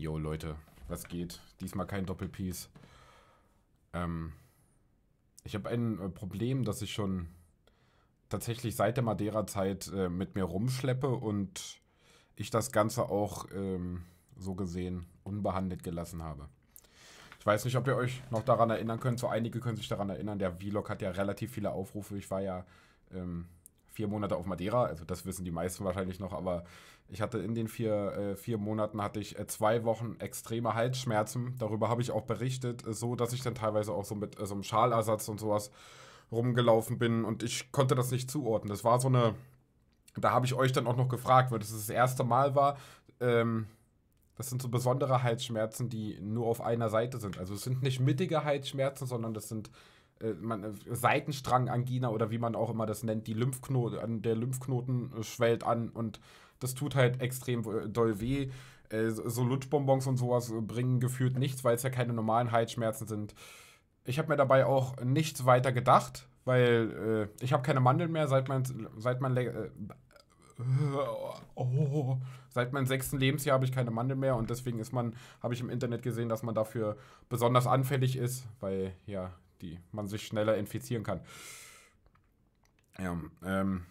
Yo, Leute, was geht? Diesmal kein Doppelpiece. Ähm, ich habe ein äh, Problem, das ich schon tatsächlich seit der Madeira-Zeit äh, mit mir rumschleppe und ich das Ganze auch ähm, so gesehen unbehandelt gelassen habe. Ich weiß nicht, ob ihr euch noch daran erinnern könnt. So einige können sich daran erinnern. Der Vlog hat ja relativ viele Aufrufe. Ich war ja ähm, vier Monate auf Madeira, also das wissen die meisten wahrscheinlich noch, aber ich hatte in den vier, äh, vier Monaten hatte ich äh, zwei Wochen extreme Halsschmerzen. Darüber habe ich auch berichtet, äh, so dass ich dann teilweise auch so mit äh, so einem Schalersatz und sowas rumgelaufen bin und ich konnte das nicht zuordnen. Das war so eine, da habe ich euch dann auch noch gefragt, weil das das erste Mal war. Ähm, das sind so besondere Halsschmerzen, die nur auf einer Seite sind. Also es sind nicht mittige Halsschmerzen, sondern das sind äh, man, äh, Seitenstrangangina oder wie man auch immer das nennt, die Lymphknoten, der Lymphknoten äh, schwellt an und das tut halt extrem doll weh. so Lutschbonbons und sowas bringen gefühlt nichts, weil es ja keine normalen Halsschmerzen sind. Ich habe mir dabei auch nichts weiter gedacht, weil äh, ich habe keine Mandeln mehr, seit mein, seit mein äh, oh, seit meinem sechsten Lebensjahr habe ich keine Mandeln mehr und deswegen ist man, habe ich im Internet gesehen, dass man dafür besonders anfällig ist, weil ja die man sich schneller infizieren kann. Ja, ähm,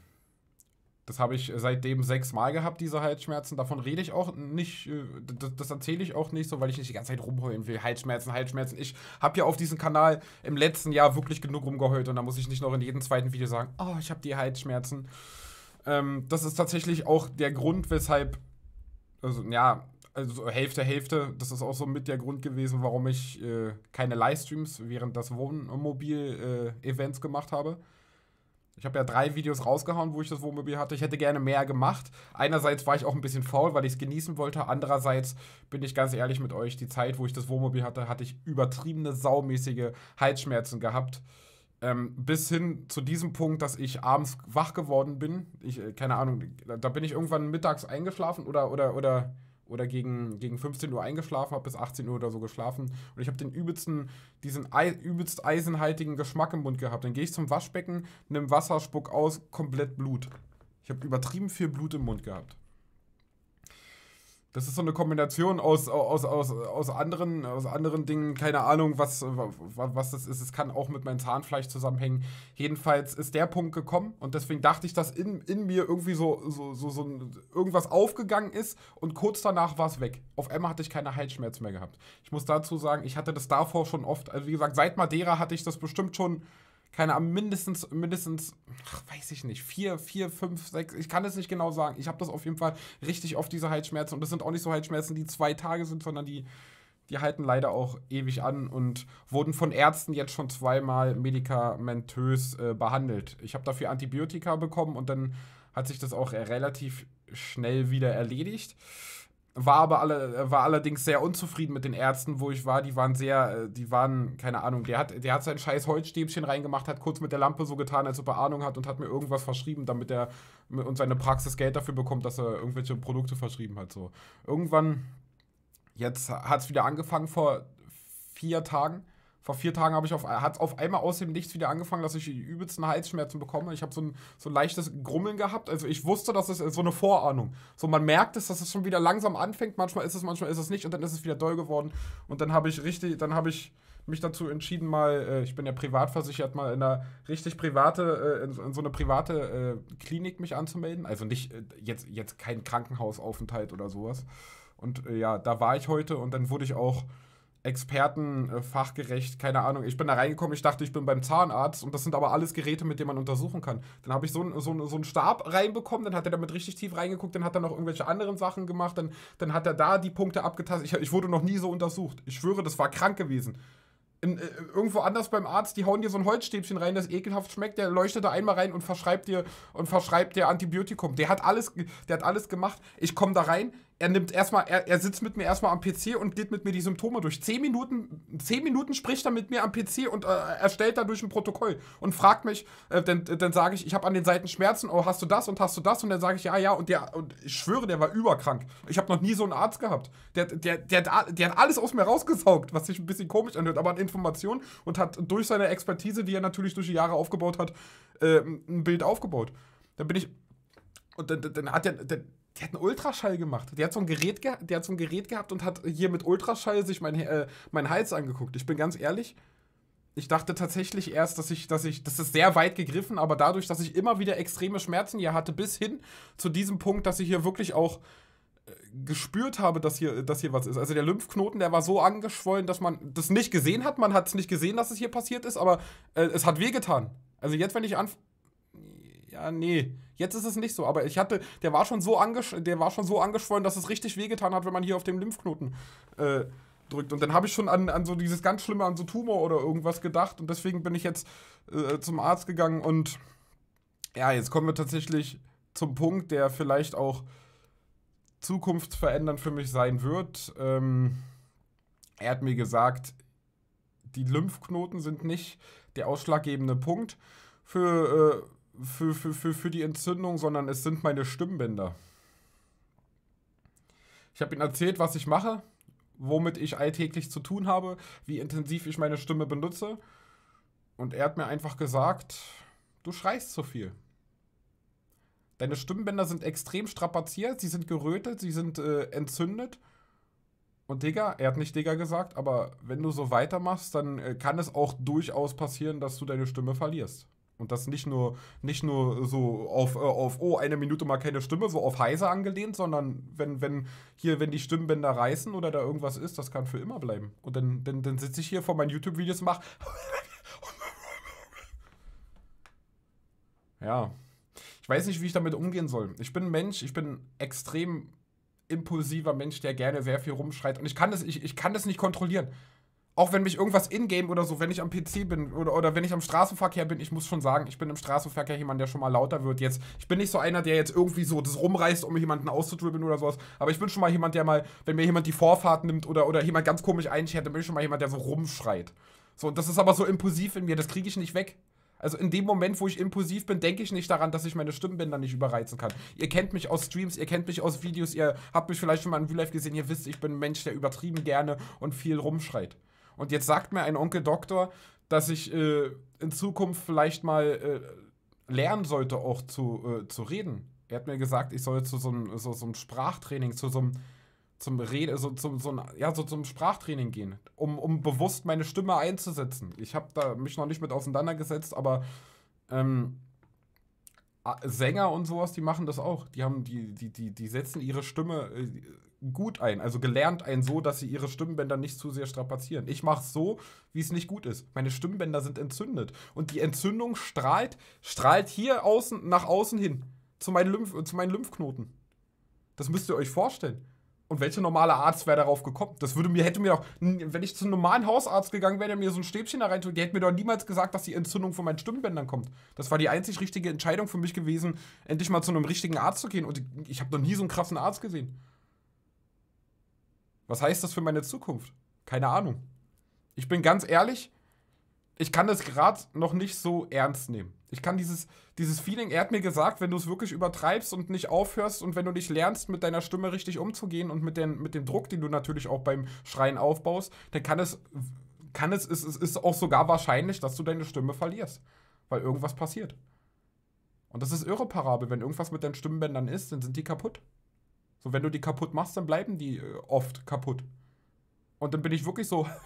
das habe ich seitdem sechsmal gehabt, diese Halsschmerzen. Davon rede ich auch nicht, äh, das, das erzähle ich auch nicht so, weil ich nicht die ganze Zeit rumheulen will. Halsschmerzen, Halsschmerzen. Ich habe ja auf diesem Kanal im letzten Jahr wirklich genug rumgeheult und da muss ich nicht noch in jedem zweiten Video sagen, oh, ich habe die Halsschmerzen. Ähm, das ist tatsächlich auch der Grund, weshalb, also ja, also Hälfte, Hälfte, das ist auch so mit der Grund gewesen, warum ich äh, keine Livestreams während des Wohnmobil-Events äh, gemacht habe. Ich habe ja drei Videos rausgehauen, wo ich das Wohnmobil hatte. Ich hätte gerne mehr gemacht. Einerseits war ich auch ein bisschen faul, weil ich es genießen wollte. Andererseits bin ich ganz ehrlich mit euch, die Zeit, wo ich das Wohnmobil hatte, hatte ich übertriebene, saumäßige Halsschmerzen gehabt. Ähm, bis hin zu diesem Punkt, dass ich abends wach geworden bin. Ich, äh, keine Ahnung, da bin ich irgendwann mittags eingeschlafen oder, oder, oder oder gegen, gegen 15 Uhr eingeschlafen, habe bis 18 Uhr oder so geschlafen und ich habe den übelsten, diesen Ei, übelst eisenhaltigen Geschmack im Mund gehabt. Dann gehe ich zum Waschbecken, nimm Wasser, spuck aus, komplett Blut. Ich habe übertrieben viel Blut im Mund gehabt. Das ist so eine Kombination aus, aus, aus, aus, anderen, aus anderen Dingen, keine Ahnung, was, was das ist. Es kann auch mit meinem Zahnfleisch zusammenhängen. Jedenfalls ist der Punkt gekommen und deswegen dachte ich, dass in, in mir irgendwie so, so, so, so irgendwas aufgegangen ist und kurz danach war es weg. Auf einmal hatte ich keine Halsschmerzen mehr gehabt. Ich muss dazu sagen, ich hatte das davor schon oft, also wie gesagt, seit Madeira hatte ich das bestimmt schon keine Ahnung, mindestens, mindestens, ach, weiß ich nicht, vier, vier, fünf, sechs, ich kann es nicht genau sagen. Ich habe das auf jeden Fall richtig oft, diese Halsschmerzen. Und das sind auch nicht so Halsschmerzen, die zwei Tage sind, sondern die, die halten leider auch ewig an und wurden von Ärzten jetzt schon zweimal medikamentös äh, behandelt. Ich habe dafür Antibiotika bekommen und dann hat sich das auch relativ schnell wieder erledigt war aber alle, äh, war allerdings sehr unzufrieden mit den Ärzten, wo ich war. Die waren sehr, äh, die waren, keine Ahnung, der hat, der hat sein scheiß Holzstäbchen reingemacht, hat kurz mit der Lampe so getan, als ob er Ahnung hat und hat mir irgendwas verschrieben, damit er und seine Praxis Geld dafür bekommt, dass er irgendwelche Produkte verschrieben hat. So. Irgendwann, jetzt hat es wieder angefangen vor vier Tagen vor vier Tagen habe ich auf, hat auf einmal aus dem Nichts wieder angefangen, dass ich die übelsten Halsschmerzen bekomme. Ich habe so ein, so ein leichtes Grummeln gehabt. Also ich wusste, dass es so eine Vorahnung. So man merkt es, dass es schon wieder langsam anfängt. Manchmal ist es, manchmal ist es nicht. Und dann ist es wieder doll geworden. Und dann habe ich richtig, dann habe ich mich dazu entschieden, mal, äh, ich bin ja privatversichert, mal in einer richtig private, äh, in, in, so eine private äh, Klinik mich anzumelden. Also nicht äh, jetzt, jetzt kein Krankenhausaufenthalt oder sowas. Und äh, ja, da war ich heute und dann wurde ich auch Experten äh, fachgerecht, keine Ahnung. Ich bin da reingekommen, ich dachte, ich bin beim Zahnarzt und das sind aber alles Geräte, mit denen man untersuchen kann. Dann habe ich so, so, so einen Stab reinbekommen, dann hat er damit richtig tief reingeguckt, dann hat er noch irgendwelche anderen Sachen gemacht, dann, dann hat er da die Punkte abgetastet. Ich, ich wurde noch nie so untersucht. Ich schwöre, das war krank gewesen. In, äh, irgendwo anders beim Arzt, die hauen dir so ein Holzstäbchen rein, das ekelhaft schmeckt, der leuchtet da einmal rein und verschreibt dir und verschreibt dir Antibiotikum. Der hat alles, der hat alles gemacht. Ich komme da rein, er nimmt erstmal, er, er sitzt mit mir erstmal am PC und geht mit mir die Symptome durch. Zehn Minuten, zehn Minuten spricht er mit mir am PC und äh, erstellt dadurch ein Protokoll und fragt mich, äh, dann, dann sage ich, ich habe an den Seiten Schmerzen, oh, hast du das und hast du das? Und dann sage ich, ja, ja, und der, und ich schwöre, der war überkrank. Ich habe noch nie so einen Arzt gehabt. Der, der, der, der, hat alles aus mir rausgesaugt, was sich ein bisschen komisch anhört, aber an Informationen und hat durch seine Expertise, die er natürlich durch die Jahre aufgebaut hat, äh, ein Bild aufgebaut. Dann bin ich. Und dann, dann hat er. Dann, die hat einen Ultraschall gemacht. Die hat so ein Gerät, ge die hat so ein Gerät gehabt und hat hier mit Ultraschall sich mein, äh, meinen Hals angeguckt. Ich bin ganz ehrlich, ich dachte tatsächlich erst, dass ich, dass ich, das ist sehr weit gegriffen, aber dadurch, dass ich immer wieder extreme Schmerzen hier hatte, bis hin zu diesem Punkt, dass ich hier wirklich auch äh, gespürt habe, dass hier, dass hier was ist. Also der Lymphknoten, der war so angeschwollen, dass man das nicht gesehen hat. Man hat es nicht gesehen, dass es hier passiert ist, aber äh, es hat wehgetan. Also jetzt, wenn ich anf ah, nee, jetzt ist es nicht so. Aber ich hatte, der war schon so, angesch der war schon so angeschwollen, dass es richtig wehgetan hat, wenn man hier auf dem Lymphknoten äh, drückt. Und dann habe ich schon an, an so dieses ganz Schlimme, an so Tumor oder irgendwas gedacht. Und deswegen bin ich jetzt äh, zum Arzt gegangen. Und ja, jetzt kommen wir tatsächlich zum Punkt, der vielleicht auch zukunftsverändernd für mich sein wird. Ähm, er hat mir gesagt, die Lymphknoten sind nicht der ausschlaggebende Punkt für, äh, für, für, für, für die Entzündung, sondern es sind meine Stimmbänder. Ich habe ihm erzählt, was ich mache, womit ich alltäglich zu tun habe, wie intensiv ich meine Stimme benutze. Und er hat mir einfach gesagt, du schreist zu viel. Deine Stimmbänder sind extrem strapaziert, sie sind gerötet, sie sind äh, entzündet. Und Digga, er hat nicht Digga gesagt, aber wenn du so weitermachst, dann äh, kann es auch durchaus passieren, dass du deine Stimme verlierst. Und das nicht nur, nicht nur so auf, äh, auf, oh, eine Minute mal keine Stimme, so auf Heise angelehnt, sondern wenn, wenn hier, wenn die Stimmbänder reißen oder da irgendwas ist, das kann für immer bleiben. Und dann, dann, dann sitze ich hier vor meinen YouTube-Videos und mache. ja. Ich weiß nicht, wie ich damit umgehen soll. Ich bin ein Mensch, ich bin ein extrem impulsiver Mensch, der gerne sehr viel rumschreit. Und ich kann das, ich, ich kann das nicht kontrollieren auch wenn mich irgendwas ingame oder so, wenn ich am PC bin oder, oder wenn ich am Straßenverkehr bin, ich muss schon sagen, ich bin im Straßenverkehr jemand, der schon mal lauter wird jetzt. Ich bin nicht so einer, der jetzt irgendwie so das rumreißt, um jemanden auszudribbeln oder sowas, aber ich bin schon mal jemand, der mal, wenn mir jemand die Vorfahrt nimmt oder, oder jemand ganz komisch einschert, dann bin ich schon mal jemand, der so rumschreit. So, das ist aber so impulsiv in mir, das kriege ich nicht weg. Also in dem Moment, wo ich impulsiv bin, denke ich nicht daran, dass ich meine Stimmbänder nicht überreizen kann. Ihr kennt mich aus Streams, ihr kennt mich aus Videos, ihr habt mich vielleicht schon mal in Real Life gesehen, ihr wisst, ich bin ein Mensch, der übertrieben gerne und viel rumschreit. Und jetzt sagt mir ein Onkel Doktor, dass ich äh, in Zukunft vielleicht mal äh, lernen sollte, auch zu, äh, zu reden. Er hat mir gesagt, ich soll zu so einem, so, so Sprachtraining, zu so einem zum Rede, so zum, so ja, so zum Sprachtraining gehen, um, um bewusst meine Stimme einzusetzen. Ich habe da mich noch nicht mit auseinandergesetzt, aber ähm, Ah, Sänger und sowas, die machen das auch. Die haben, die, die, die, die setzen ihre Stimme äh, gut ein, also gelernt ein so, dass sie ihre Stimmbänder nicht zu sehr strapazieren. Ich mache es so, wie es nicht gut ist. Meine Stimmbänder sind entzündet und die Entzündung strahlt, strahlt hier außen nach außen hin zu meinen, Lymph, zu meinen Lymphknoten. Das müsst ihr euch vorstellen. Und welcher normale Arzt wäre darauf gekommen? Das würde mir, hätte mir doch, wenn ich zu einem normalen Hausarzt gegangen wäre, der mir so ein Stäbchen da rein tut, der hätte mir doch niemals gesagt, dass die Entzündung von meinen Stimmbändern kommt. Das war die einzig richtige Entscheidung für mich gewesen, endlich mal zu einem richtigen Arzt zu gehen. Und ich, ich habe noch nie so einen krassen Arzt gesehen. Was heißt das für meine Zukunft? Keine Ahnung. Ich bin ganz ehrlich, ich kann das gerade noch nicht so ernst nehmen. Ich kann dieses, dieses Feeling, er hat mir gesagt, wenn du es wirklich übertreibst und nicht aufhörst und wenn du nicht lernst, mit deiner Stimme richtig umzugehen und mit, den, mit dem Druck, den du natürlich auch beim Schreien aufbaust, dann kann es, kann es, es, es ist auch sogar wahrscheinlich, dass du deine Stimme verlierst, weil irgendwas passiert. Und das ist irreparabel. Wenn irgendwas mit deinen Stimmbändern ist, dann sind die kaputt. So, wenn du die kaputt machst, dann bleiben die äh, oft kaputt. Und dann bin ich wirklich so,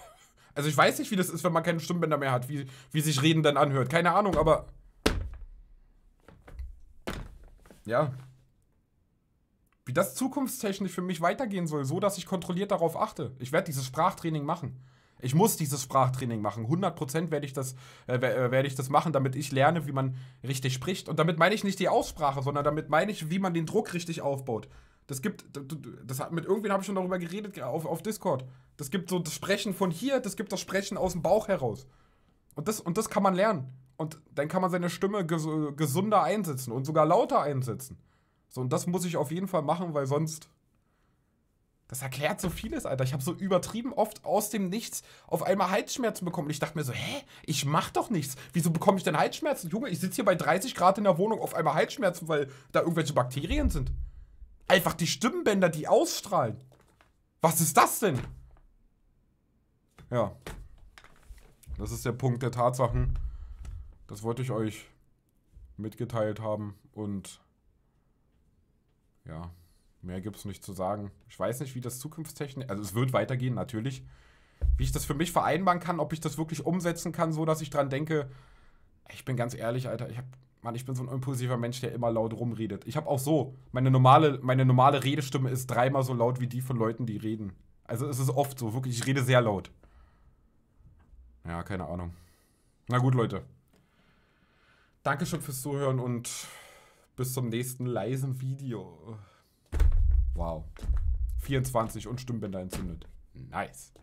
Also ich weiß nicht, wie das ist, wenn man keine Stimmbänder mehr hat, wie, wie sich Reden dann anhört. Keine Ahnung, aber. Ja. Wie das zukunftstechnisch für mich weitergehen soll, so dass ich kontrolliert darauf achte. Ich werde dieses Sprachtraining machen. Ich muss dieses Sprachtraining machen. 100% werde ich, äh, äh, werde ich das machen, damit ich lerne, wie man richtig spricht. Und damit meine ich nicht die Aussprache, sondern damit meine ich, wie man den Druck richtig aufbaut. Das gibt, das hat mit irgendwen habe ich schon darüber geredet auf, auf Discord. Das gibt so das Sprechen von hier, das gibt das Sprechen aus dem Bauch heraus. Und das, und das kann man lernen. Und dann kann man seine Stimme ges gesunder einsetzen und sogar lauter einsetzen. So, und das muss ich auf jeden Fall machen, weil sonst. Das erklärt so vieles, Alter. Ich habe so übertrieben oft aus dem Nichts auf einmal Halsschmerzen bekommen. Und ich dachte mir so, hä? Ich mach doch nichts. Wieso bekomme ich denn Halsschmerzen? Junge, ich sitze hier bei 30 Grad in der Wohnung auf einmal Halsschmerzen, weil da irgendwelche Bakterien sind. Einfach die Stimmbänder, die ausstrahlen. Was ist das denn? Ja. Das ist der Punkt der Tatsachen. Das wollte ich euch mitgeteilt haben. Und ja, mehr gibt es nicht zu sagen. Ich weiß nicht, wie das zukunftstechnisch. Also es wird weitergehen, natürlich. Wie ich das für mich vereinbaren kann, ob ich das wirklich umsetzen kann, so dass ich dran denke. Ich bin ganz ehrlich, Alter, ich habe Mann, ich bin so ein impulsiver Mensch, der immer laut rumredet. Ich habe auch so, meine normale, meine normale Redestimme ist dreimal so laut wie die von Leuten, die reden. Also es ist oft so, wirklich, ich rede sehr laut. Ja, keine Ahnung. Na gut, Leute. Dankeschön fürs Zuhören und bis zum nächsten leisen Video. Wow. 24 und Stimmbänder entzündet. Nice.